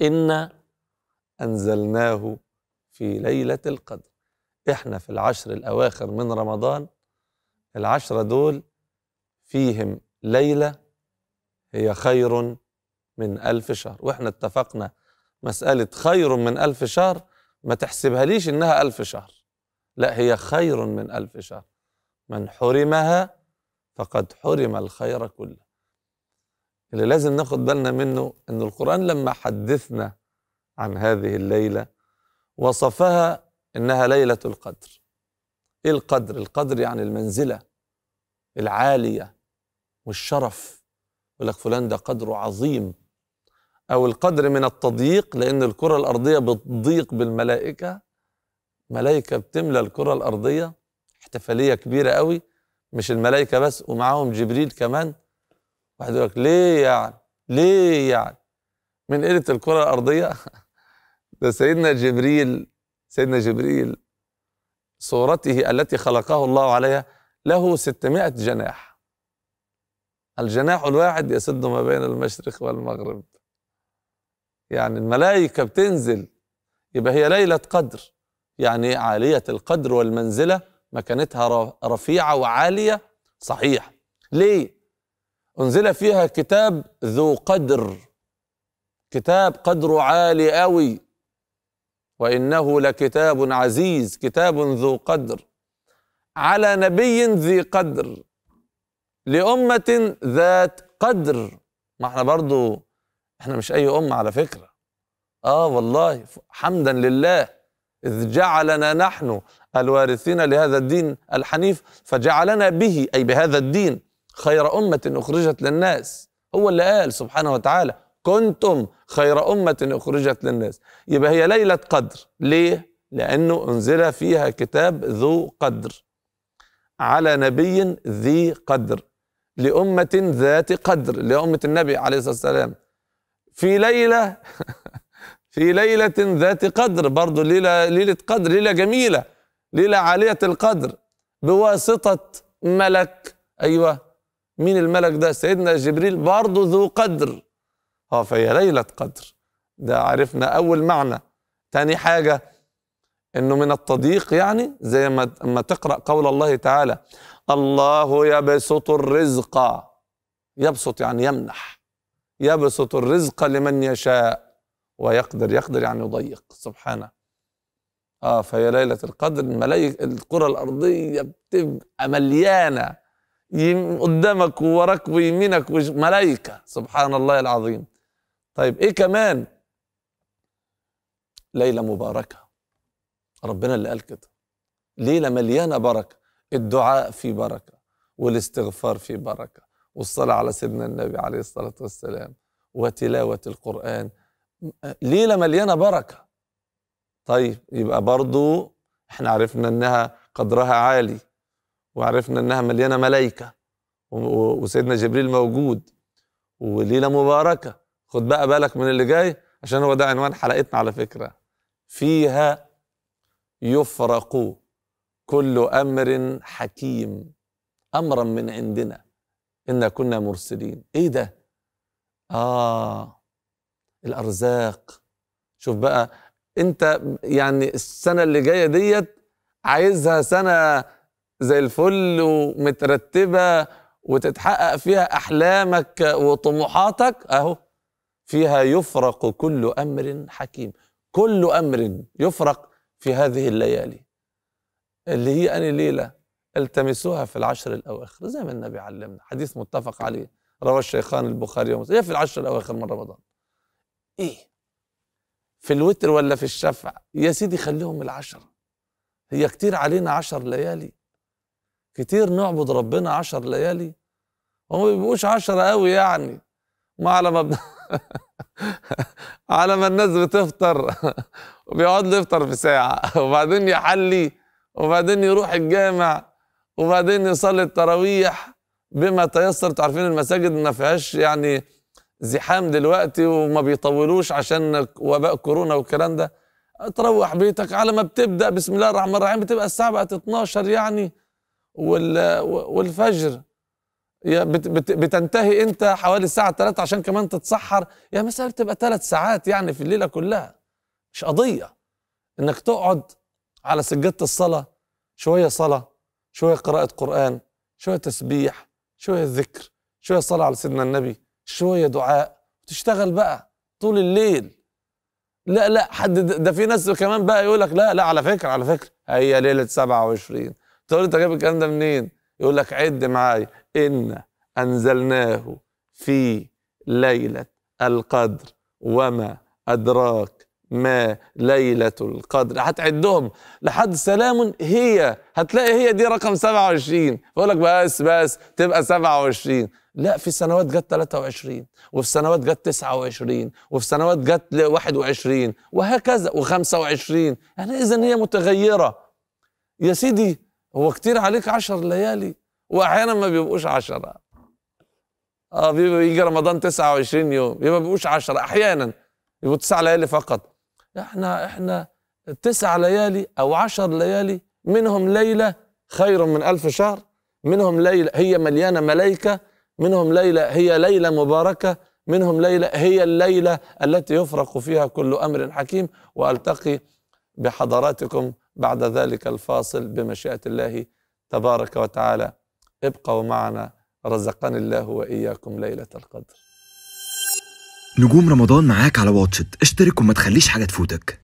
إنا أنزلناه في ليلة القدر إحنا في العشر الأواخر من رمضان العشرة دول فيهم ليلة هي خير من ألف شهر وإحنا اتفقنا مسألة خير من ألف شهر ما تحسبها ليش إنها ألف شهر لا هي خير من ألف شهر من حرمها فقد حرم الخير كله اللي لازم ناخد بالنا منه ان القرآن لما حدثنا عن هذه الليلة وصفها انها ليلة القدر ايه القدر؟ القدر يعني المنزلة العالية والشرف يقول لك فلان ده قدره عظيم او القدر من التضييق لان الكرة الارضية بتضيق بالملائكة ملائكة بتملى الكرة الارضية احتفالية كبيرة قوي مش الملائكة بس ومعاهم جبريل كمان واحد يقول لك ليه يعني ليه يعني من قلة الكرة الأرضية ده سيدنا جبريل سيدنا جبريل صورته التي خلقه الله عليها له 600 جناح الجناح الواحد يسد ما بين المشرق والمغرب يعني الملائكة بتنزل يبقى هي ليلة قدر يعني عالية القدر والمنزلة مكانتها رفيعة وعالية صحيح ليه؟ أنزل فيها كتاب ذو قدر كتاب قدره عالي قوي وإنه لكتاب عزيز كتاب ذو قدر على نبي ذي قدر لأمة ذات قدر ما احنا برضو احنا مش أي أمة على فكرة آه والله حمدا لله إذ جعلنا نحن الوارثين لهذا الدين الحنيف فجعلنا به أي بهذا الدين خير أمة أخرجت للناس هو اللي قال سبحانه وتعالى كنتم خير أمة أخرجت للناس يبقى هي ليلة قدر ليه؟ لأنه أنزل فيها كتاب ذو قدر على نبي ذي قدر لأمة ذات قدر لأمة النبي عليه الصلاة والسلام في ليلة في ليلة ذات قدر برضو ليلة, ليلة قدر ليلة جميلة ليلة عالية القدر بواسطة ملك أيوة مين الملك ده سيدنا جبريل برضه ذو قدر اه فهي ليلة قدر ده عرفنا أول معنى تاني حاجة انه من التضييق يعني زي ما ما تقرا قول الله تعالى الله يبسط الرزق يبسط يعني يمنح يبسط الرزق لمن يشاء ويقدر يقدر يعني يضيق سبحانه اه فهي ليله القدر الملائكه الكرة الارضيه بتبقى مليانه قدامك ووراك ويمينك ملائكة سبحان الله العظيم طيب ايه كمان ليلة مباركة ربنا اللي قال كده ليلة مليانة بركة الدعاء في بركة والاستغفار في بركة والصلاة على سيدنا النبي عليه الصلاة والسلام وتلاوة القرآن ليلة مليانة بركة طيب يبقى برضو احنا عرفنا انها قدرها عالي وعرفنا انها مليانه ملائكه وسيدنا جبريل موجود وليله مباركه خد بقى بالك من اللي جاي عشان هو ده عنوان حلقتنا على فكره فيها يفرق كل امر حكيم امرا من عندنا انا كنا مرسلين ايه ده اه الارزاق شوف بقى انت يعني السنه اللي جايه ديت عايزها سنه زي الفل ومترتبه وتتحقق فيها احلامك وطموحاتك اهو فيها يفرق كل امر حكيم كل امر يفرق في هذه الليالي اللي هي اني ليله التمسوها في العشر الاواخر زي ما النبي علمنا حديث متفق عليه رواه الشيخان البخاري ومسلم في العشر الاواخر من رمضان ايه في الوتر ولا في الشفع يا سيدي خليهم العشر هي كتير علينا عشر ليالي كتير نعبد ربنا عشر ليالي هو ما بيبقوش عشرة قوي يعني ما على ما على ما الناس بتفطر وبيقعد له يفطر في ساعة وبعدين يحلي وبعدين يروح الجامع وبعدين يصلي التراويح بما تيسر تعرفين المساجد ما فيهاش يعني زحام دلوقتي وما بيطولوش عشان وباء كورونا والكلام ده تروح بيتك على ما بتبدا بسم الله الرحمن الرحيم بتبقى الساعه بقت 12 يعني والفجر يا بتنتهي انت حوالي الساعه 3 عشان كمان تتسحر يا مثلا بتبقى ثلاث ساعات يعني في الليله كلها مش قضيه انك تقعد على سجاده الصلاه شويه صلاه شويه قراءه قران شويه تسبيح شويه ذكر شويه صلاه على سيدنا النبي شويه دعاء تشتغل بقى طول الليل لا لا حد ده في ناس كمان بقى يقول لك لا لا على فكره على فكره هي ليله 27 تقول انت جايب الكلام ده منين؟ يقول لك عد معايا انا أنزلناه في ليلة القدر وما أدراك ما ليلة القدر هتعدهم لحد سلام هي هتلاقي هي دي رقم 27 بقول لك بس بس تبقى 27 لا في سنوات جت 23 وفي سنوات جت 29 وفي سنوات جت 21 وهكذا و25 يعني إذا هي متغيرة يا سيدي هو كتير عليك عشر ليالي واحيانا ما بيبقوش عشرة اه بيبقى يجي رمضان 29 يوم يبقى ما بيبقوش عشرة احيانا يبقوا تسع ليالي فقط احنا احنا تسع ليالي او عشر ليالي منهم ليله خير من ألف شهر منهم ليله هي مليانه ملائكه منهم ليله هي ليله مباركه منهم ليله هي الليله التي يفرق فيها كل امر حكيم والتقي بحضراتكم بعد ذلك الفاصل بمشيئة الله تبارك وتعالى ابقوا معنا رزقني الله وإياكم ليلة القدر نجوم رمضان معاك على واتشت اشترك وما تخليش حاجة تفوتك